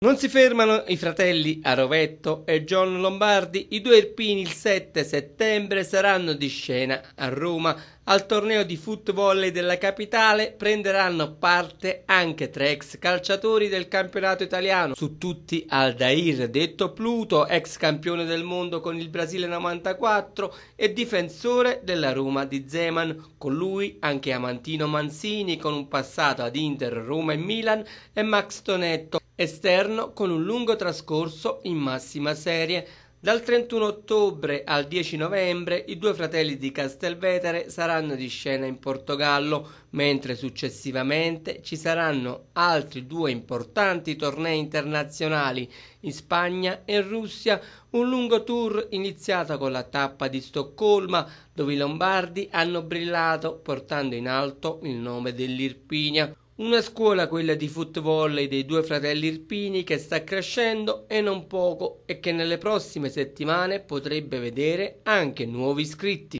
Non si fermano i fratelli Arovetto e John Lombardi, i due irpini il 7 settembre saranno di scena a Roma. Al torneo di football della capitale prenderanno parte anche tre ex calciatori del campionato italiano, su tutti Aldair, detto Pluto, ex campione del mondo con il Brasile 94 e difensore della Roma di Zeman, con lui anche Amantino Mansini con un passato ad Inter, Roma e Milan e Max Tonetto esterno con un lungo trascorso in massima serie. Dal 31 ottobre al 10 novembre i due fratelli di Castelvetere saranno di scena in Portogallo, mentre successivamente ci saranno altri due importanti tornei internazionali in Spagna e in Russia, un lungo tour iniziato con la tappa di Stoccolma, dove i Lombardi hanno brillato portando in alto il nome dell'Irpinia. Una scuola, quella di footvolley dei due fratelli Irpini, che sta crescendo e non poco e che nelle prossime settimane potrebbe vedere anche nuovi iscritti.